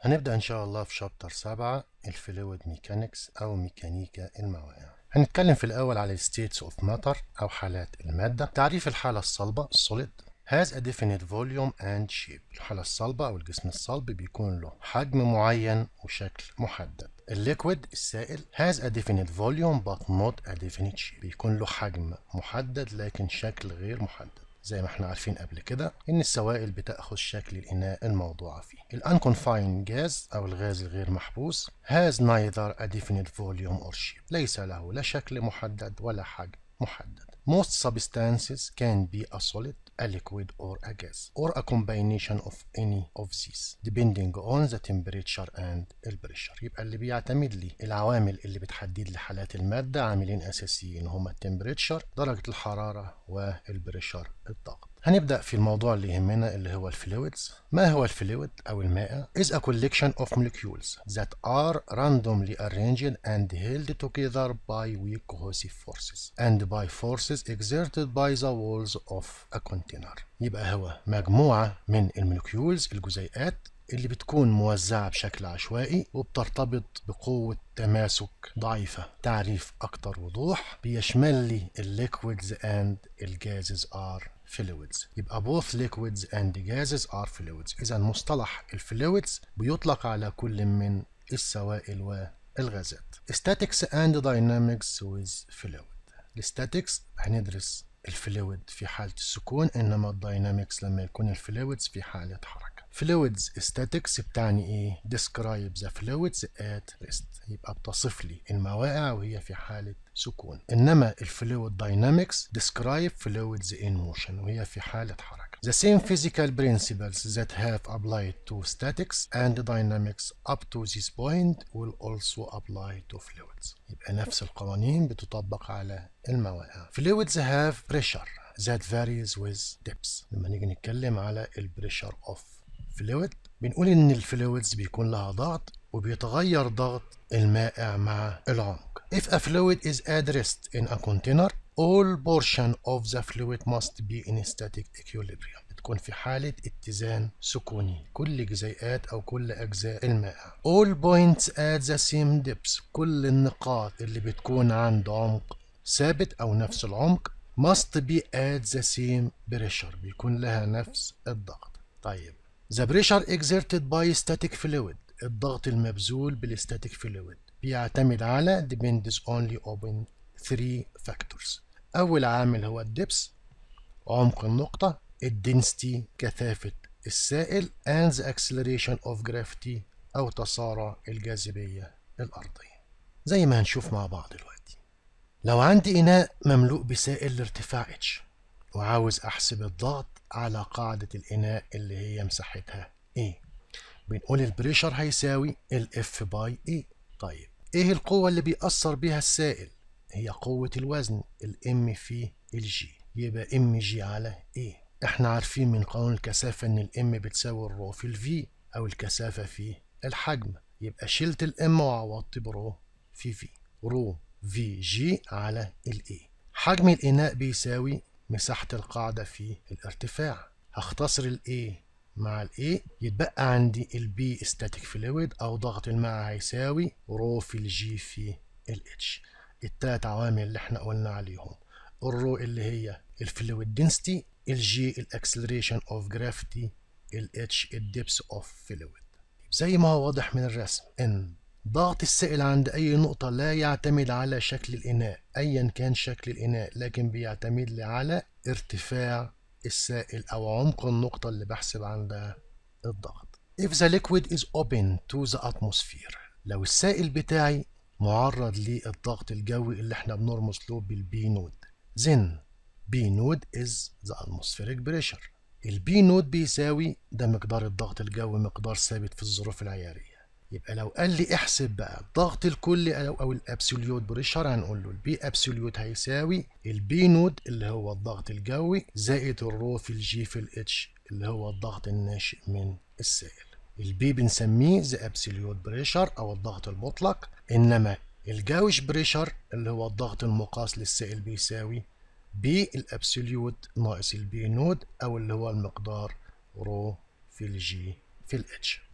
هنبدأ إن شاء الله في شابتر 7 الفلويد ميكانكس أو ميكانيكا الموائع هنتكلم في الأول على states of matter أو حالات المادة تعريف الحالة الصلبة solid has a definite volume and shape الحالة الصلبة أو الجسم الصلب بيكون له حجم معين وشكل محدد الليكويد السائل has a definite volume but not a definite shape بيكون له حجم محدد لكن شكل غير محدد زي ما احنا عارفين قبل كده ان السوائل بتاخذ شكل الاناء الموضوعه فيه الانكونفاين جاز او الغاز الغير محبوس has neither a definite volume or shape ليس له لا شكل محدد ولا حجم محدد Most substances can be a solid, a liquid or a gas or a combination of any of these depending on the temperature and the pressure يبقى اللي بيعتمد لي العوامل اللي بتحدد لي حالات المادة عاملين أساسيين هما التمبريتشر درجة الحرارة والبريشر الضغط هنبدأ في الموضوع اللي يهمنا اللي هو الفلويدز ما هو الفلويد أو الماء؟ is a collection of molecules that are randomly arranged and held together by weak cohesive forces and by forces exerted by the walls of a container يبقى هو مجموعة من المولكيولز الجزيئات اللي بتكون موزعة بشكل عشوائي وبترتبط بقوة تماسك ضعيفة تعريف أكتر وضوح بيشمل لي الليكويدز and الجازز are fluids يبقى both liquids and gases are fluids إذا مصطلح الفلويدز بيطلق على كل من السوائل والغازات statics and dynamics with fluid الستاتكس هندرس الفلويد في حالة السكون إنما الداينامكس لما يكون الفلويدز في حالة حركة fluids statics بتعني ايه describe the fluids at rest يبقى بتصف لي المواقع وهي في حالة سكون انما الفلويد داينامكس describe fluids in motion وهي في حالة حركة the same physical principles that have applied to statics and dynamics up to this point will also apply to fluids يبقى نفس القوانين بتطبق على المواقع fluids have pressure that varies with depth لما نيجي نتكلم على البريشر اوف الفلويد بنقول ان الفلويدز بيكون لها ضغط وبيتغير ضغط المائع مع العمق if a fluid is at rest in a container all portion of the fluid must be in static equilibrium بتكون في حالة اتزان سكوني كل جزيئات أو كل أجزاء المائع all points at the same depth كل النقاط اللي بتكون عند عمق ثابت أو نفس العمق must be at the same pressure بيكون لها نفس الضغط طيب The pressure exerted by static fluid الضغط المبذول بالstatic fluid بيعتمد على depends only on three factors أول عامل هو الدبس عمق النقطة الدنسيتي كثافة السائل and the acceleration of gravity أو تسارع الجاذبية الأرضية زي ما هنشوف مع بعض دلوقتي لو عندي إناء مملوء بسائل لارتفاع h وعاوز احسب الضغط على قاعدة الاناء اللي هي مساحتها A e. بنقول البريشر هيساوي الاف باي A طيب ايه القوة اللي بيأثر بها السائل هي قوة الوزن الام في الجي يبقى ام جي على A e. احنا عارفين من قانون الكثافة ان الام بتساوي الرو في الفي او الكثافة في الحجم يبقى شلت الام وعوضت برو في في رو في جي على الاي e. حجم الاناء بيساوي مساحة القاعدة في الارتفاع هختصر الـ A مع الـ A يتبقى عندي الـ B static fluid أو ضغط الماء هيساوي رو في الـ G في الـ H التلات عوامل اللي احنا قلنا عليهم الرو اللي هي الـ fluid density الـ الـ G acceleration of gravity الـ H الـ depth of fluid زي ما هو واضح من الرسم ان ضغط السائل عند أي نقطة لا يعتمد على شكل الإناء أيا كان شكل الإناء لكن بيعتمد لي على ارتفاع السائل أو عمق النقطة اللي بحسب عندها الضغط If the liquid is open to the atmosphere لو السائل بتاعي معرض للضغط الجوي اللي احنا بنرمز له بالبي نود then B node is the atmospheric pressure البي نود بيساوي ده مقدار الضغط الجوي مقدار ثابت في الظروف العيارية يبقى لو قال لي احسب بقى الضغط الكلي او الابسوليوت بريشر هنقول له البي ابسوليوت هيساوي البي نود اللي هو الضغط الجوي زائد الرو في الجي في الاتش اللي هو الضغط الناشئ من السائل البي بنسميه ذا ابسوليوت بريشر او الضغط المطلق انما الجاوش بريشر اللي هو الضغط المقاس للسائل بيساوي بي الابسوليوت ناقص البي نود او اللي هو المقدار رو في الجي في الاتش